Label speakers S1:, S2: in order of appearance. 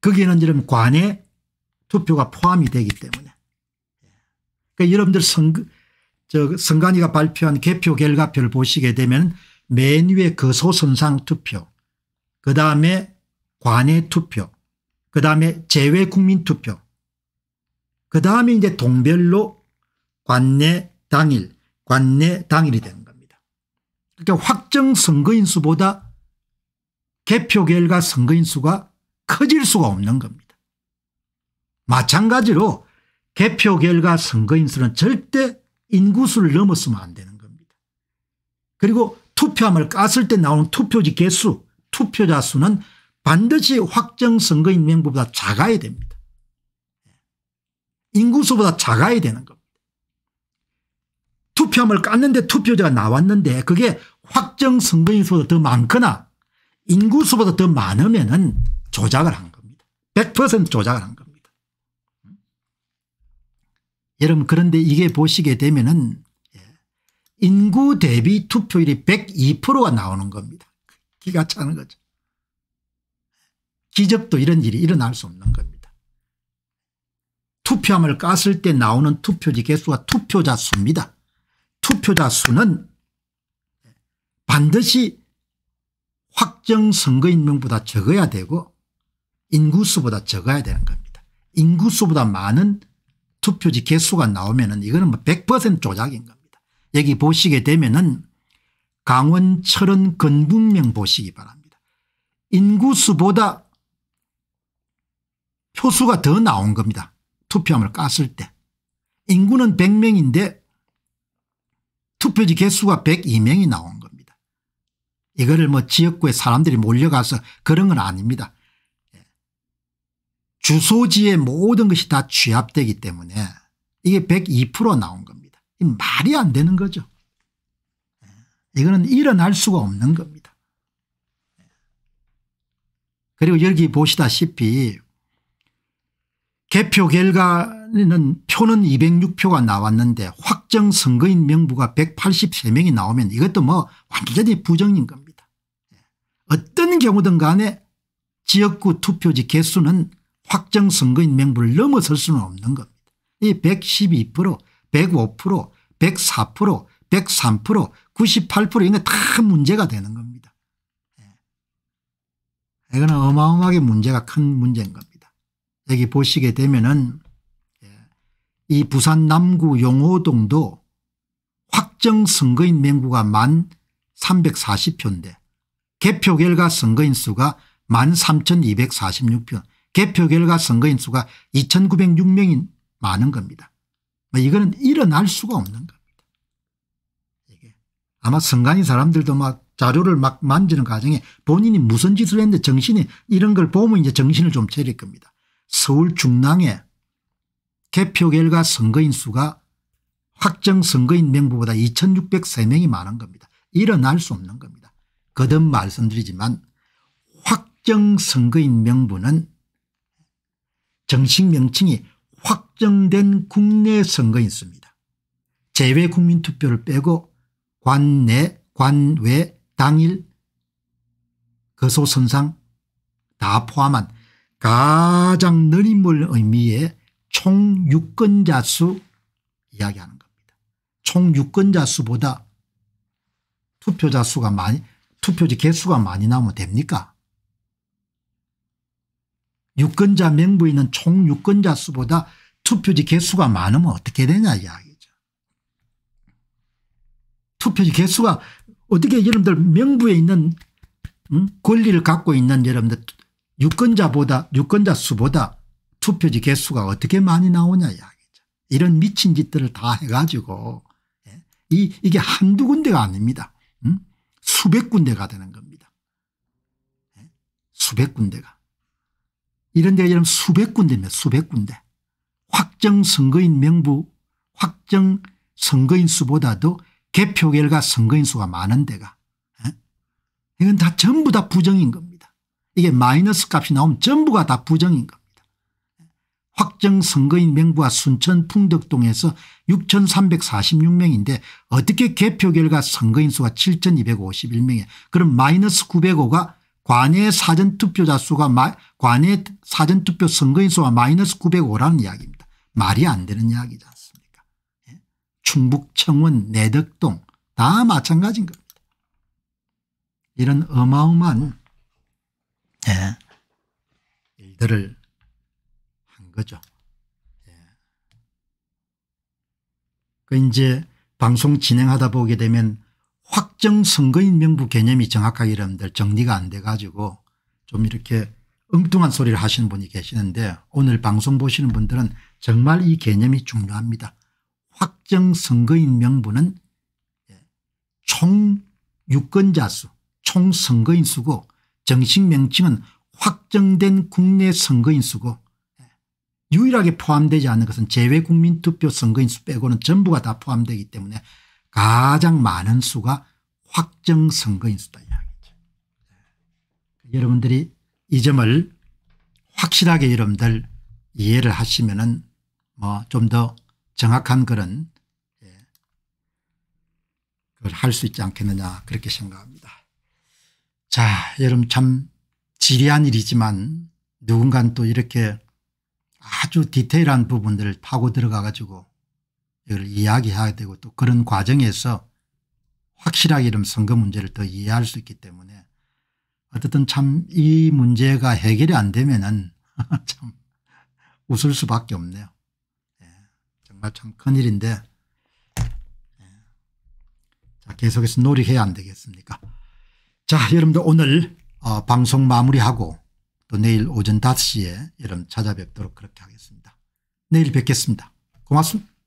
S1: 거기에는 여러 관에 투표가 포함이 되기 때문에. 그러니까 여러분들 선, 저, 선관위가 발표한 개표 결과표를 보시게 되면 맨 위에 거소선상 그 투표, 그 다음에 관외 투표, 그 다음에 제외 국민 투표, 그 다음에 이제 동별로 관내 당일, 관내 당일이 되는 겁니다. 그러니까 확정 선거인수보다 개표 결과 선거인수가 커질 수가 없는 겁니다. 마찬가지로 개표 결과 선거인수는 절대 인구수를 넘었으면 안 되는 겁니다. 그리고 투표함을 깠을 때 나오는 투표지 개수 투표자 수는 반드시 확정 선거인 명부보다 작아야 됩니다. 인구수보다 작아야 되는 겁니다. 투표함을 깠는데 투표자가 나왔는데 그게 확정 선거인수보다 더 많거나 인구수보다 더 많으면 은 조작을 한 겁니다. 100% 조작을 한 겁니다. 음? 여러분 그런데 이게 보시게 되면은 예, 인구 대비 투표율이 102%가 나오는 겁니다. 기가 차는 거죠. 기적도 이런 일이 일어날 수 없는 겁니다. 투표함을 깠을 때 나오는 투표지 개수가 투표자 수입니다. 투표자 수는 예, 반드시 확정 선거인명보다 적어야 되고 인구수보다 적어야 되는 겁니다. 인구수보다 많은 투표지 개수가 나오면은 이거는 뭐 100% 조작인 겁니다. 여기 보시게 되면은 강원 철원 건북명 보시기 바랍니다. 인구수보다 표수가 더 나온 겁니다. 투표함을 깠을 때. 인구는 100명인데 투표지 개수가 102명이 나온 겁니다. 이거를 뭐 지역구에 사람들이 몰려가서 그런 건 아닙니다. 주소지의 모든 것이 다 취합되기 때문에 이게 102% 나온 겁니다. 말이 안 되는 거죠. 이거는 일어날 수가 없는 겁니다. 그리고 여기 보시다시피 개표 결과는 표는 206표가 나왔는데 확정 선거인 명부가 183명이 나오면 이것도 뭐 완전히 부정인 겁니다. 어떤 경우든 간에 지역구 투표지 개수는 확정 선거인명부를 넘어설 수는 없는 겁니다. 이 112%, 105%, 104%, 103%, 98% 이런 게다 문제가 되는 겁니다. 예. 이거는 어마어마하게 문제가 큰 문제인 겁니다. 여기 보시게 되면은 예, 이 부산 남구 용호동도 확정 선거인 명부가 만 340표인데 개표 결과 선거인 수가 만 3246표 개표 결과 선거인 수가 2906명인 많은 겁니다. 뭐 이거는 일어날 수가 없는 겁니다. 이게 아마 선관위 사람들도 막 자료를 막 만지는 과정에 본인이 무슨 짓을 했는데 정신이 이런 걸 보면 이제 정신을 좀 차릴 겁니다. 서울 중랑에 개표 결과 선거인 수가 확정 선거인 명부보다 2603명이 많은 겁니다. 일어날 수 없는 겁니다. 거듭 말씀드리지만 확정 선거인 명부는 정식 명칭이 확정된 국내 선거인수입니다. 제외 국민투표를 빼고 관내 관외 당일 거소선상 다 포함한 가장 느림을 의미해 총 유권자 수 이야기하는 겁니다. 총 유권자 수보다 투표자 수가 많이 투표지 개수가 많이 나오면 됩니까 유권자 명부에 있는 총 유권자 수보다 투표지 개수가 많으면 어떻게 되냐 이야기죠. 투표지 개수가 어떻게 여러분들 명부에 있는 음? 권리를 갖고 있는 여러분들 유권자보다 유권자 수보다 투표지 개수가 어떻게 많이 나오냐 이야기죠. 이런 미친 짓들을 다 해가지고 예. 이 이게 한두 군데가 아닙니다. 음? 수백 군데가 되는 겁니다. 예. 수백 군데가. 이런 데가 지금 수백 군데입니다. 수백 군데. 확정 선거인 명부 확정 선거인 수보다도 개표 결과 선거인 수가 많은 데가 에? 예? 이건 다 전부 다 부정인 겁니다. 이게 마이너스 값이 나오면 전부가 다 부정인 겁니다. 예? 확정 선거인 명부와 순천 풍덕동에서 6346명인데 어떻게 개표 결과 선거인 수가 7251명이야. 그럼 마이너스 905가 관외 사전투표자 수가 관외 사전투표 선거인 수가 마이너스 905라는 이야기입니다. 말이 안 되는 이야기지 않습니까 예? 충북 청원 내덕동 다 마찬가지인 겁니다. 이런 어마어마한 예, 일들을 한 거죠. 예. 그 이제 방송 진행하다 보게 되면 확정 선거인 명부 개념이 정확하게 여러분들 정리가 안돼 가지고 좀 이렇게 엉뚱한 소리를 하시는 분이 계시는데 오늘 방송 보시는 분들은 정말 이 개념이 중요합니다. 확정 선거인 명부는 예, 총 유권자 수, 총 선거인 수고 정식 명칭은 확정된 국내 선거인 수고 예, 유일하게 포함되지 않은 것은 제외국민투표 선거인 수 빼고는 전부가 다 포함되기 때문에 가장 많은 수가 확정선거인 수다 이야기죠. 예. 여러분들이 이 점을 확실하게 여러분들 이해를 하시면은 뭐 좀 더 정확한 그런 예, 그걸 할 수 있지 않겠느냐 그렇게 생각합니다. 자 여러분 참 지리한 일이지만 누군가또 이렇게 아주 디테일한 부분들을 파고 들어가 가지고 이걸 이야기해야 되고 또 그런 과정에서 확실하게 이런 선거 문제를 더 이해할 수 있기 때문에 어쨌든 참 이 문제가 해결이 안 되면은 참 웃을 수밖에 없네요. 예, 정말 참 큰일인데 예. 자 계속해서 노력해야 안 되겠습니까 자 여러분들 오늘 어, 방송 마무리하고 또 내일 오전 5시에 여러분 찾아뵙도록 그렇게 하겠습니다. 내일 뵙겠습니다. 고맙습니다.